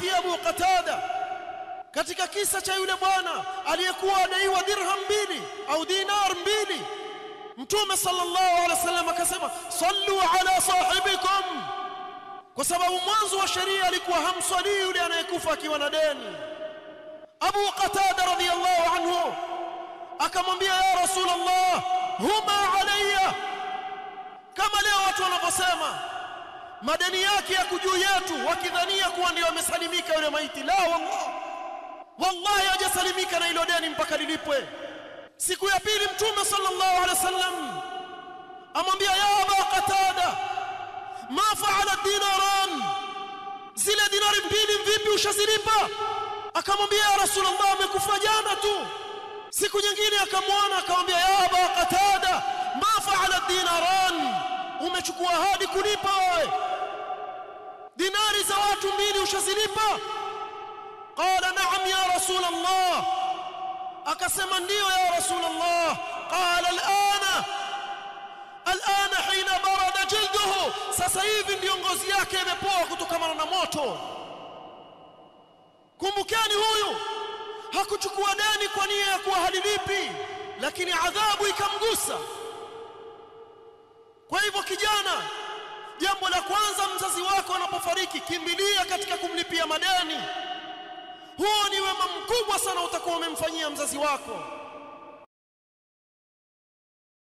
hadithi ya Abu Qatada katika kisa cha yule bwana aliyekuwa adaiwa dirham mbili au dinar mbili mtume sallallahu alaihi wasallam akasema sallu ala sahibikum kwa sababu mwanzo wa sheria alikuwa hamswalii yule anayekufa akiwa na deni Abu Qatada radhiyallahu anhu akamwambia ya Rasulullah huma alayya kama leo watu wanavyosema madeni yake ya kujuu yetu wakidhania kuwa ndio wamesalimika yule maiti la wallah wallahi hajasalimika na ilo deni mpaka lilipwe siku ya pili mtume sallallahu alaihi wasallam amwambia ya aba qatada ma faala dinaran zile dinari mbili vipi ushazilipa akamwambia ya rasulullah amekufa jana tu siku nyingine akamwona akamwambia ya aba qatada umechukua ahadi kulipa wewe dinari za watu mbili ushazilipa qala na'am ya rasul allah akasema ndio ya rasul allah qala al'ana al'ana hina barada jilduhu sasa hivi ndio ngozi yake imepoa kutokana na moto kumbukeni huyu hakuchukua deni kwa nia ya kuwa halilipi lakini adhabu ikamgusa kwa hivyo kijana, jambo la kwanza, mzazi wako anapofariki, kimbilia katika kumlipia madeni. Huo ni wema mkubwa sana utakuwa umemfanyia mzazi wako.